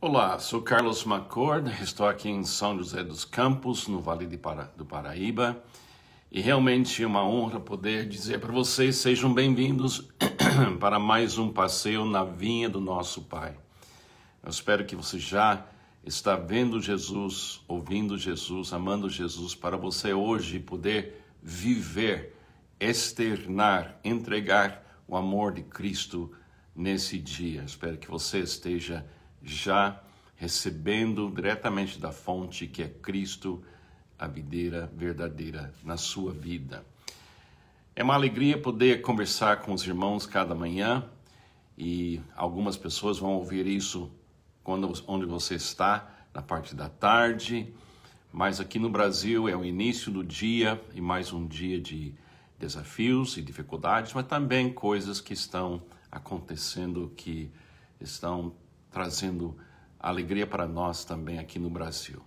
Olá, sou Carlos Macord, estou aqui em São José dos Campos, no Vale Para... do Paraíba, e realmente é uma honra poder dizer para vocês: sejam bem-vindos para mais um passeio na vinha do nosso Pai. Eu espero que você já está vendo Jesus, ouvindo Jesus, amando Jesus, para você hoje poder viver, externar, entregar o amor de Cristo nesse dia. Eu espero que você esteja já recebendo diretamente da fonte que é Cristo, a videira verdadeira na sua vida. É uma alegria poder conversar com os irmãos cada manhã e algumas pessoas vão ouvir isso quando onde você está na parte da tarde, mas aqui no Brasil é o início do dia e mais um dia de desafios e dificuldades, mas também coisas que estão acontecendo que estão trazendo alegria para nós também aqui no Brasil.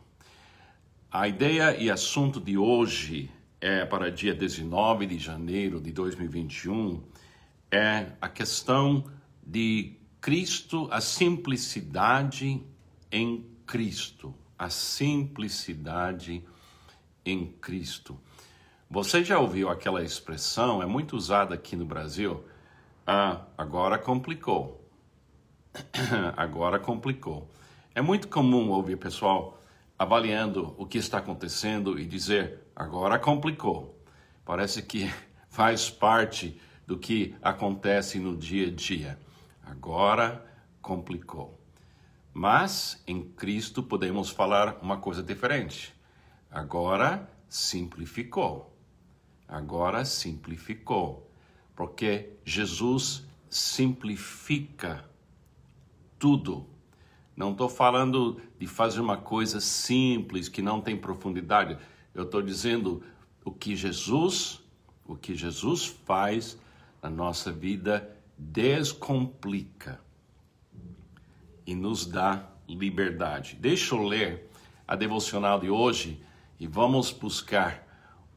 A ideia e assunto de hoje é para dia 19 de janeiro de 2021 é a questão de Cristo, a simplicidade em Cristo, a simplicidade em Cristo. Você já ouviu aquela expressão? É muito usada aqui no Brasil. Ah, agora complicou. Agora complicou. É muito comum ouvir pessoal avaliando o que está acontecendo e dizer: agora complicou. Parece que faz parte do que acontece no dia a dia. Agora complicou. Mas em Cristo podemos falar uma coisa diferente. Agora simplificou. Agora simplificou. Porque Jesus simplifica tudo. Não estou falando de fazer uma coisa simples que não tem profundidade. Eu estou dizendo o que Jesus, o que Jesus faz na nossa vida descomplica e nos dá liberdade. Deixa eu ler a devocional de hoje e vamos buscar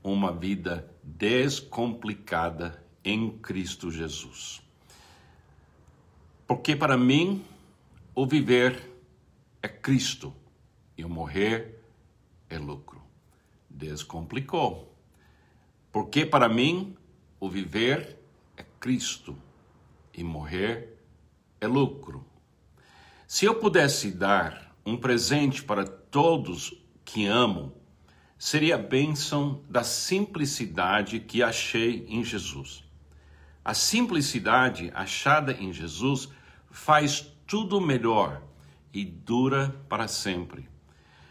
uma vida descomplicada em Cristo Jesus. Porque para mim o viver é Cristo e o morrer é lucro. Descomplicou. Porque para mim, o viver é Cristo e morrer é lucro. Se eu pudesse dar um presente para todos que amo, seria a bênção da simplicidade que achei em Jesus. A simplicidade achada em Jesus faz tudo melhor e dura para sempre.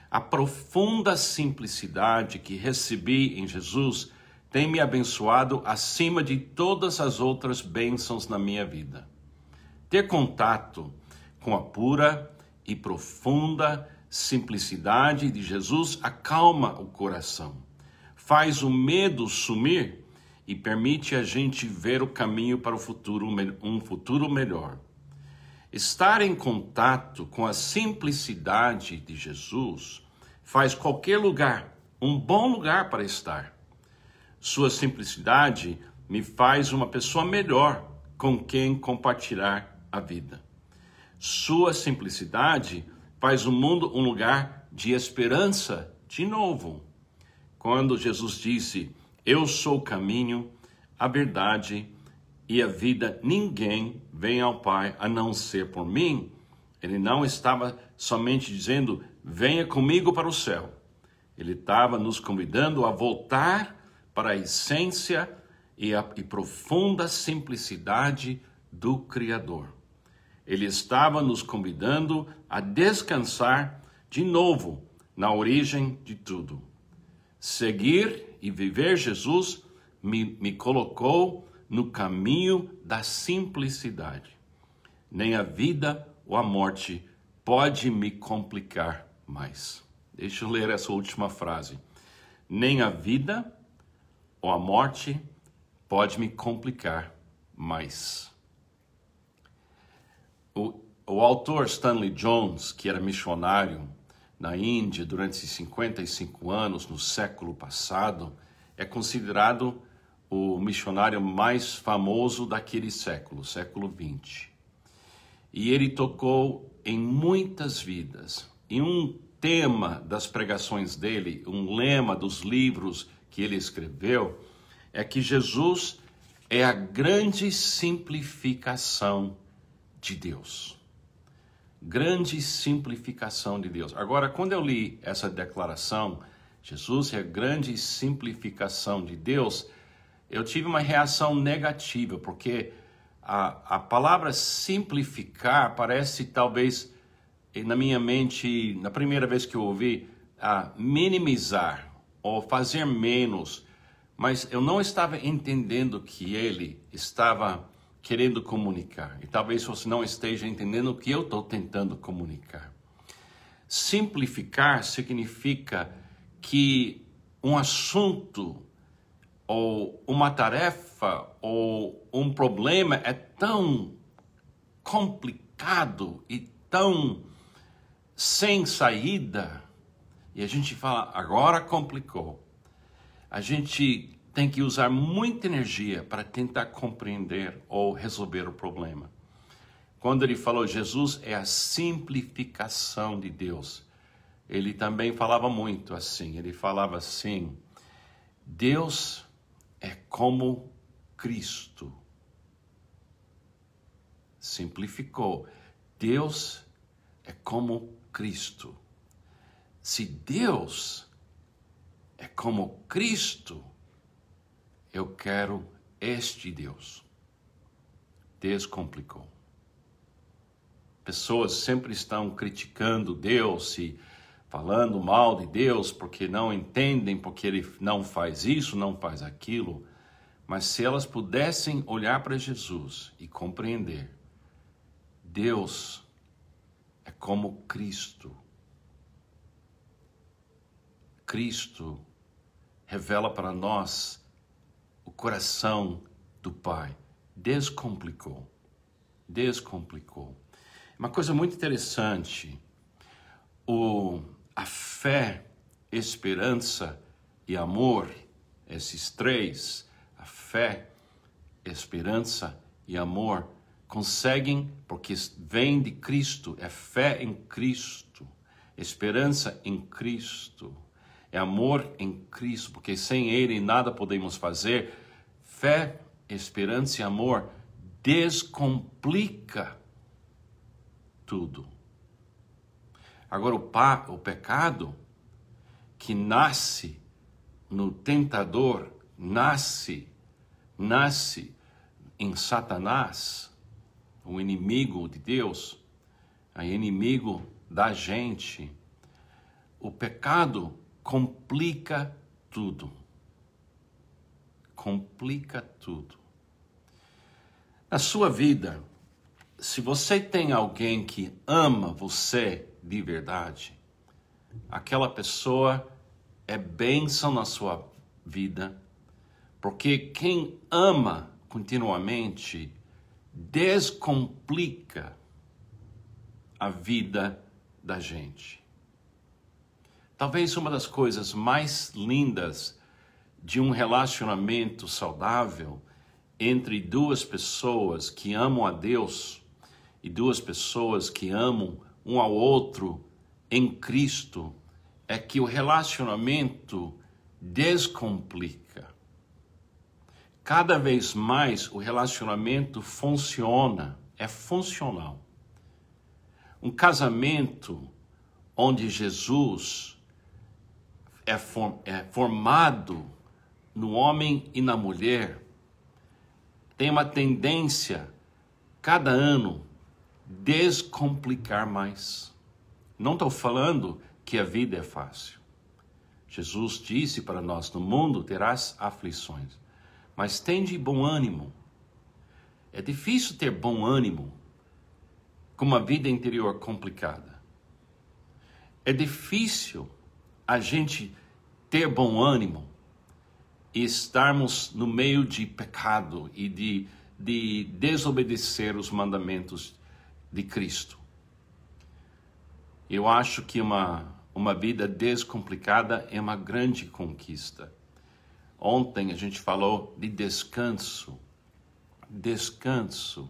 A profunda simplicidade que recebi em Jesus tem me abençoado acima de todas as outras bênçãos na minha vida. Ter contato com a pura e profunda simplicidade de Jesus acalma o coração, faz o medo sumir e permite a gente ver o caminho para o futuro, um futuro melhor. Estar em contato com a simplicidade de Jesus faz qualquer lugar um bom lugar para estar. Sua simplicidade me faz uma pessoa melhor com quem compartilhar a vida. Sua simplicidade faz o mundo um lugar de esperança de novo. Quando Jesus disse: Eu sou o caminho, a verdade e a vida, ninguém vem ao Pai a não ser por mim. Ele não estava somente dizendo, venha comigo para o céu. Ele estava nos convidando a voltar para a essência e a e profunda simplicidade do Criador. Ele estava nos convidando a descansar de novo na origem de tudo. Seguir e viver Jesus me, me colocou no caminho da simplicidade. Nem a vida ou a morte pode me complicar mais. Deixa eu ler essa última frase. Nem a vida ou a morte pode me complicar mais. O, o autor Stanley Jones, que era missionário na Índia durante 55 anos no século passado, é considerado o missionário mais famoso daquele século, século XX. E ele tocou em muitas vidas. E um tema das pregações dele, um lema dos livros que ele escreveu, é que Jesus é a grande simplificação de Deus. Grande simplificação de Deus. Agora, quando eu li essa declaração, Jesus é a grande simplificação de Deus, eu tive uma reação negativa, porque a, a palavra simplificar parece talvez, na minha mente, na primeira vez que eu ouvi, a minimizar ou fazer menos. Mas eu não estava entendendo o que ele estava querendo comunicar. E talvez você não esteja entendendo o que eu estou tentando comunicar. Simplificar significa que um assunto ou uma tarefa ou um problema é tão complicado e tão sem saída e a gente fala agora complicou. A gente tem que usar muita energia para tentar compreender ou resolver o problema. Quando ele falou Jesus é a simplificação de Deus, ele também falava muito assim. Ele falava assim: Deus é como Cristo. Simplificou. Deus é como Cristo. Se Deus é como Cristo, eu quero este Deus. Descomplicou. Pessoas sempre estão criticando Deus e se falando mal de Deus porque não entendem, porque ele não faz isso, não faz aquilo. Mas se elas pudessem olhar para Jesus e compreender, Deus é como Cristo. Cristo revela para nós o coração do Pai. Descomplicou. Descomplicou. Uma coisa muito interessante. O a fé, esperança e amor, esses três, a fé, esperança e amor, conseguem, porque vem de Cristo, é fé em Cristo, esperança em Cristo, é amor em Cristo, porque sem Ele nada podemos fazer. Fé, esperança e amor descomplica tudo. Agora, o, pa, o pecado que nasce no tentador, nasce, nasce em Satanás, o inimigo de Deus, o é inimigo da gente. O pecado complica tudo. Complica tudo. Na sua vida, se você tem alguém que ama você de verdade, aquela pessoa é bênção na sua vida, porque quem ama continuamente descomplica a vida da gente. Talvez uma das coisas mais lindas de um relacionamento saudável entre duas pessoas que amam a Deus e duas pessoas que amam um ao outro em Cristo é que o relacionamento descomplica. Cada vez mais o relacionamento funciona, é funcional. Um casamento onde Jesus é, é formado no homem e na mulher tem uma tendência, cada ano, descomplicar mais. Não estou falando que a vida é fácil. Jesus disse para nós: no mundo terás aflições, mas tende bom ânimo. É difícil ter bom ânimo com uma vida interior complicada. É difícil a gente ter bom ânimo e estarmos no meio de pecado e de, de desobedecer os mandamentos de Cristo. Eu acho que uma, uma vida descomplicada é uma grande conquista. Ontem a gente falou de descanso. Descanso.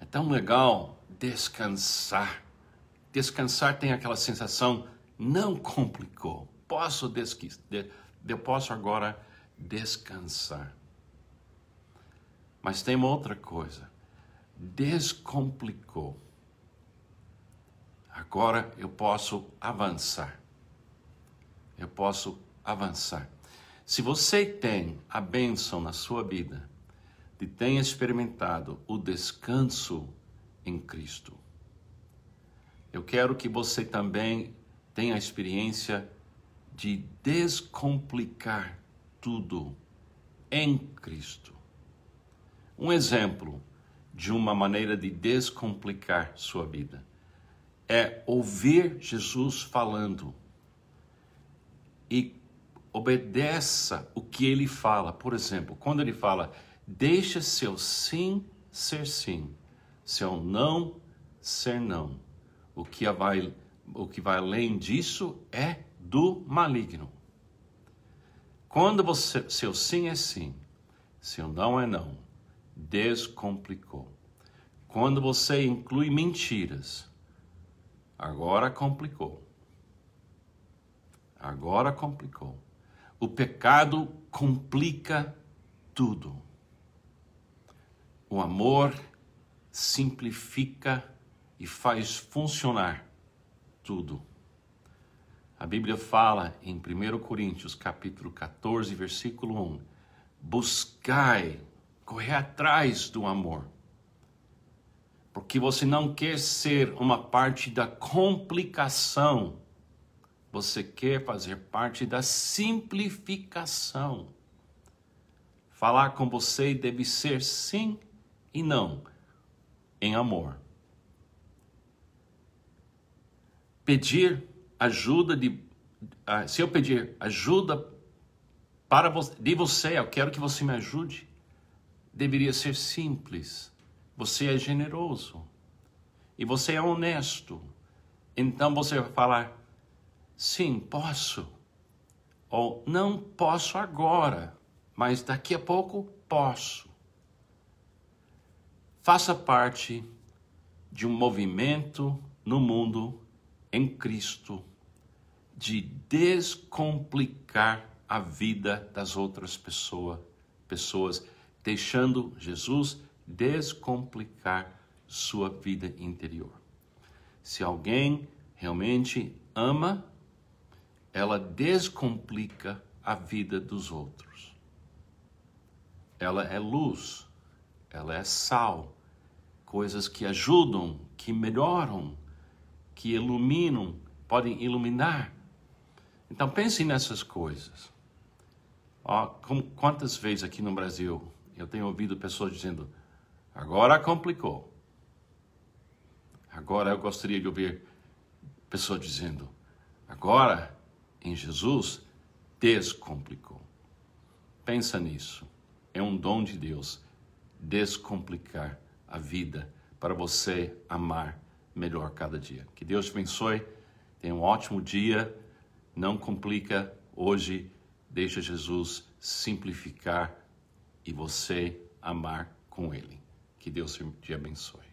É tão legal descansar. Descansar tem aquela sensação, não complicou. Posso descansar. Eu posso agora descansar. Mas tem uma outra coisa descomplicou. Agora eu posso avançar. Eu posso avançar. Se você tem a bênção na sua vida de ter experimentado o descanso em Cristo, eu quero que você também tenha a experiência de descomplicar tudo em Cristo. Um exemplo, de uma maneira de descomplicar sua vida. É ouvir Jesus falando e obedeça o que ele fala. Por exemplo, quando ele fala, deixa seu sim ser sim, seu não ser não. O que vai, o que vai além disso é do maligno. Quando você, seu sim é sim, seu não é não, descomplicou. Quando você inclui mentiras, agora complicou. Agora complicou. O pecado complica tudo. O amor simplifica e faz funcionar tudo. A Bíblia fala em 1 Coríntios capítulo 14, versículo 1: Buscai correr atrás do amor. Porque você não quer ser uma parte da complicação, você quer fazer parte da simplificação. Falar com você deve ser sim e não, em amor. Pedir ajuda de. Ah, se eu pedir ajuda para de você, eu quero que você me ajude deveria ser simples. Você é generoso e você é honesto. Então você vai falar: sim, posso. Ou não posso agora, mas daqui a pouco posso. Faça parte de um movimento no mundo em Cristo de descomplicar a vida das outras pessoa, pessoas deixando Jesus descomplicar sua vida interior. Se alguém realmente ama, ela descomplica a vida dos outros. Ela é luz, ela é sal, coisas que ajudam, que melhoram, que iluminam, podem iluminar. Então pense nessas coisas. Ó, como, quantas vezes aqui no Brasil eu tenho ouvido pessoas dizendo: agora complicou. Agora eu gostaria de ouvir pessoas dizendo: agora em Jesus descomplicou. Pensa nisso. É um dom de Deus descomplicar a vida para você amar melhor cada dia. Que Deus te abençoe. Tenha um ótimo dia. Não complica hoje. Deixa Jesus simplificar e você amar com Ele. Que Deus te abençoe.